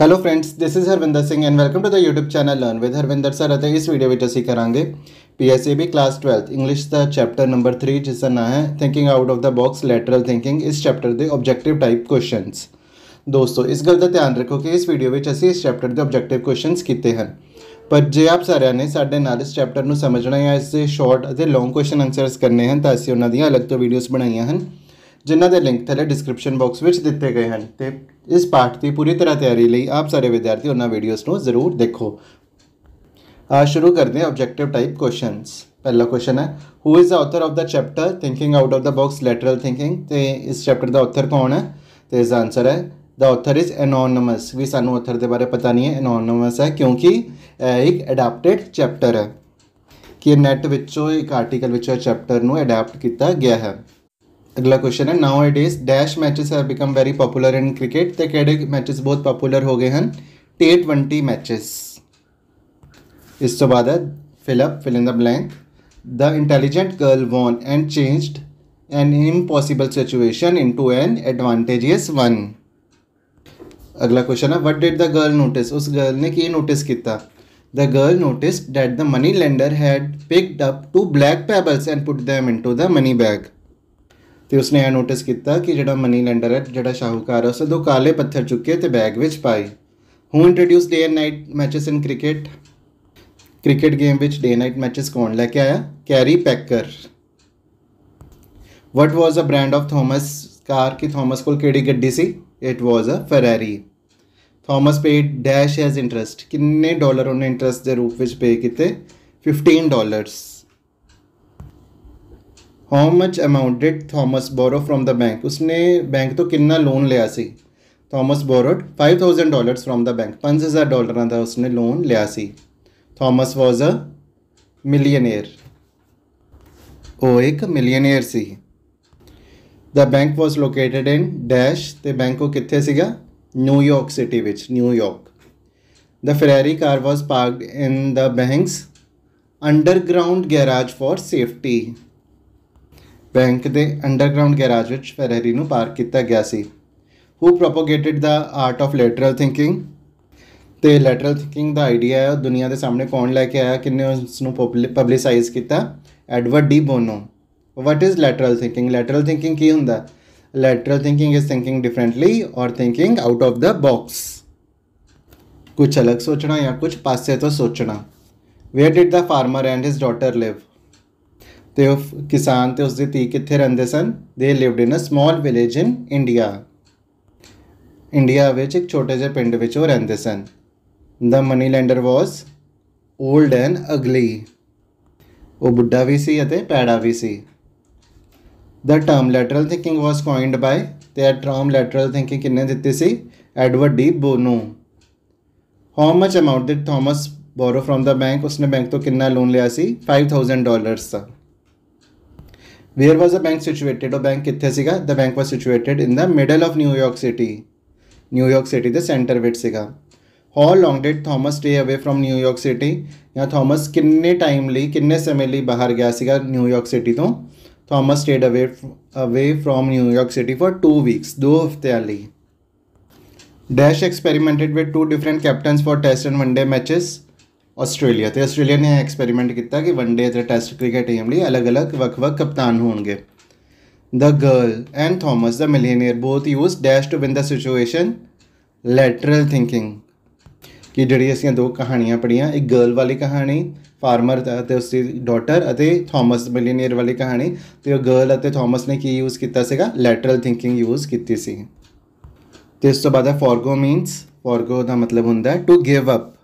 Hello friends this is Harvinder Singh and welcome to the YouTube channel learn with Harvinder sir ਅਤੇ ਇਸ video ਵਿੱਚ ਅਸੀਂ ਕਰਾਂਗੇ PSAB ਕਲਾਸ 12th ਇੰਗਲਿਸ਼ ਦਾ ਚੈਪਟਰ ਨੰਬਰ 3 ਜਿਸ ਦਾ ਨਾਮ ਹੈ thinking out of the box lateral thinking ਇਸ ਚੈਪਟਰ ਦੇ ਆਬਜੈਕਟਿਵ ਟਾਈਪ ਕੁਐਸਚਨਸ ਦੋਸਤੋ ਇਸ ਗੱਲ ਦਾ ਧਿਆਨ ਰੱਖੋ ਕਿ ਇਸ ਵੀਡੀਓ ਵਿੱਚ ਅਸੀਂ ਇਸ ਚੈਪਟਰ ਦੇ ਆਬਜੈਕਟਿਵ ਕੁਐਸਚਨਸ ਕੀਤੇ ਹਨ ਪਰ ਜੇ ਆਪ ਸਾਰਿਆਂ ਨੇ ਸਾਡੇ ਨਾਲ ਇਸ ਚੈਪਟਰ ਨੂੰ ਸਮਝਣਾ ਹੈ ਇਸ ਦੇ ਸ਼ਾਰਟ ਅਤੇ ਲੌਂਗ ਕੁਐਸਚਨ ਆਨਸਰਸ ਕਰਨੇ ਹਨ ਤਾਂ ਅਸੀਂ ਉਹਨਾਂ ਦੀਆਂ ਅਲੱਗ ਤੋਂ ਵੀਡੀਓਜ਼ ਬਣਾਈਆਂ ਹਨ ਜਿਨ੍ਹਾਂ ਦੇ ਲਿੰਕ ਥੱਲੇ ਡਿਸਕ੍ਰਿਪਸ਼ਨ ਬਾਕਸ ਵਿੱਚ ਦਿੱਤੇ ਗਏ ਹਨ ਤੇ ਇਸ ਪਾਠ ਦੀ ਪੂਰੀ ਤਰ੍ਹਾਂ ਤਿਆਰੀ ਲਈ ਆਪ ਸਾਰੇ ਵਿਦਿਆਰਥੀ ਉਹਨਾਂ ਵੀਡੀਓਜ਼ ਨੂੰ ਜ਼ਰੂਰ ਦੇਖੋ ਆ ਸ਼ੁਰੂ ਕਰਦੇ ਹਾਂ ਆਬਜੈਕਟਿਵ ਟਾਈਪ ਕੁਐਸਚਨਸ ਪਹਿਲਾ ਕੁਐਸਚਨ ਹੈ who is the author of the chapter thinking out of the box lateral thinking ਤੇ ਇਸ ਚੈਪਟਰ ਦਾ ਆਥਰ ਕੌਣ ਹੈ ਤੇ ਇਸ ਦਾ ਆਨਸਰ ਹੈ ਦਾ ਆਥਰ ਇਜ਼ ਐਨੋਨਮਸ ਵੀ ਸਾਨੂੰ ਆਥਰ ਦੇ ਬਾਰੇ ਪਤਾ ਨਹੀਂ ਹੈ ਐਨੋਨਮਸ ਹੈ ਕਿਉਂਕਿ ਇੱਕ ਅਡਾਪਟਡ ਚੈਪਟਰ ਹੈ ਕਿ ਨੈਟ ਵਿੱਚੋਂ ਇੱਕ ਆਰਟੀਕਲ ਵਿੱਚੋਂ ਚੈਪਟਰ ਨੂੰ ਅਡਾਪਟ ਕੀਤਾ ਗਿਆ ਹੈ ਅਗਲਾ ਕੁਐਸਚਨ ਹੈ now it is dash matches have become very popular in cricket ਤੇ ਕਿਹੜੇ ਮੈਚਸ ਬਹੁਤ ਪਪੂਲਰ ਹੋ ਗਏ ਹਨ T20 ਮੈਚਸ ਇਸ ਤੋਂ ਬਾਅਦ ਹੈ fill up fill in the blank the intelligent girl won and changed an impossible situation into an advantageous one ਅਗਲਾ ਕੁਐਸਚਨ ਹੈ what did the girl notice ਉਸ ਗਰਲ ਨੇ ਕੀ ਨੋਟਿਸ ਕੀਤਾ The girl noticed that the money lender had picked up two black pebbles and put them into the money bag. ਤੇ ਉਸਨੇ ਇਹ notice ਕੀਤਾ ਕਿ ਜਿਹੜਾ ਮਨੀ ਲੈਂਡਰ ਹੈ ਜਿਹੜਾ ਸ਼ਾਹੂਕਾਰ ਹੈ ਉਸਨੇ ਦੋ ਕਾਲੇ ਪੱਥਰ ਚੁੱਕੇ ਤੇ ਬੈਗ ਵਿੱਚ ਪਾਏ who introduce day and night matches in cricket cricket game ਵਿੱਚ ਡੇ ਨਾਈਟ ਮੈਚਸ ਕੌਣ ਲੈ ਕੇ ਆਇਆ Kerry Packer what was a brand of Thomas car ਕਿ ਥਾਮਸ ਕੋਲ ਕਿਹੜੀ ਗੱਡੀ ਸੀ it was a Ferrari Thomas paid dash as interest ਕਿੰਨੇ ਡਾਲਰ ਉਹਨੇ ਇੰਟਰਸਟ ਦੇ ਰੂਪ ਵਿੱਚ ਪੇ ਕੀਤੇ 15 dollars how much amount did Thomas borrow from the bank ਉਸਨੇ ਬੈਂਕ ਤੋਂ ਕਿੰਨਾ ਲੋਨ ਲਿਆ ਸੀ Thomas borrowed 5000 dollars from the bank 5000 ਡਾਲਰਾਂ ਦਾ ਉਸਨੇ ਲੋਨ ਲਿਆ ਸੀ ਥਾਮਸ ਵਾਸ ਅ ਮਿਲੀਅਨੇਅਰ ਉਹ ਇੱਕ ਮਿਲੀਅਨੇਅਰ ਸੀ the bank was located in dash ਤੇ ਬੈਂਕ ਉਹ ਕਿੱਥੇ ਸੀਗਾ ਨਿਊਯਾਰਕ ਸਿਟੀ ਵਿੱਚ New York the Ferrari car was parked in the bank's underground garage for safety bank ਦੇ ਅੰਡਰਗਰਾਉਂਡ ਗੈਰਾਜ ਵਿੱਚ ਫੈਰੇਰੀ ਨੂੰ ਪਾਰਕ ਕੀਤਾ ਗਿਆ ਸੀ who propagated the art of lateral thinking ਤੇ ਲੈਟਰਲ ਥਿੰਕਿੰਗ ਦਾ ਆਈਡੀਆ ਹੈ ਦੁਨੀਆ ਦੇ ਸਾਹਮਣੇ ਕੌਣ ਲੈ ਕੇ ਆਇਆ ਕਿੰਨੇ ਉਸ ਨੂੰ ਪਬਲਿਸਾਈਜ਼ ਕੀਤਾ Edward de Bono what is lateral thinking lateral thinking ਕੀ ਹੁੰਦਾ lateral thinking is thinking differently or thinking out of the box ਕੁਝ ਅਲੱਗ ਸੋਚਣਾ ਜਾਂ ਕੁਝ ਪਾਸੇ ਤੋਂ ਸੋਚਣਾ where did the farmer and his daughter live ਤੇ ਉਹ ਕਿਸਾਨ ਤੇ ਉਸ ਦੀ ਧੀ ਕਿੱਥੇ ਰਹਿੰਦੇ ਸਨ they lived in a small village in India India ਵਿੱਚ ਇੱਕ ਛੋਟੇ ਜਿਹੇ ਪਿੰਡ ਵਿੱਚ ਉਹ ਰਹਿੰਦੇ ਸਨ the money lender was old and ugly ਉਹ ਬੁੱਢਾ ਵੀ ਸੀ ਅਤੇ ਪੈੜਾ ਵੀ ਸੀ the term lateral thinking was coined by ਤੇ ਆ ਟਰਮ ਲੈਟਰਲ ਥਿੰਕਿੰਗ ਕਿੰਨੇ ਦਿੱਤੇ ਸੀ Edward de Bono how much amount did Thomas borrow from the bank ਉਸਨੇ ਬੈਂਕ ਤੋਂ ਕਿੰਨਾ ਲੋਨ ਲਿਆ ਸੀ 5000 ਡਾਲਰਸ ਦਾ where was the bank situated ਉਹ ਬੈਂਕ ਕਿੱਥੇ ਸੀਗਾ the bank was situated in the middle of New York city New York city ਦੇ centre ਵਿੱਚ ਸੀਗਾ how long did Thomas stay away from New York city ਜਾਂ ਥਾਮਸ ਕਿੰਨੇ ਟਾਈਮ ਲਈ ਕਿੰਨੇ ਸਮੇਂ ਲਈ ਬਾਹਰ ਗਿਆ ਸੀਗਾ ਨਿਊਯਾਰਕ ਸਿਟੀ ਤੋਂ Thomas stayed away away from New York city for 2 weeks 2 ਹਫ਼ਤਿਆਂ ਲਈ Dash experimented with two different captains for test and one day matches. Australia तो ऑस्ट्रेलिया ने एक्सपैरीमेंट किया कि वनडे टैसट क्रिकेट टीम लिए अलग अलग वक् वक् कप्तान हो गए the girl and Thomas the millionaire both use dash to win the situation lateral thinking कि जी असं दो कहानियां पढ़िया एक गर्ल वाली कहानी फार्मर उसकी डॉटर अ थॉमस मिलीनियर वाली कहानी तो गर्ल और थॉमस ने की यूज़ किया लैटरल थिंकिंग यूज की तो इस बाद फॉरगो मीनस फॉरगो का मतलब होंगे टू गिव अप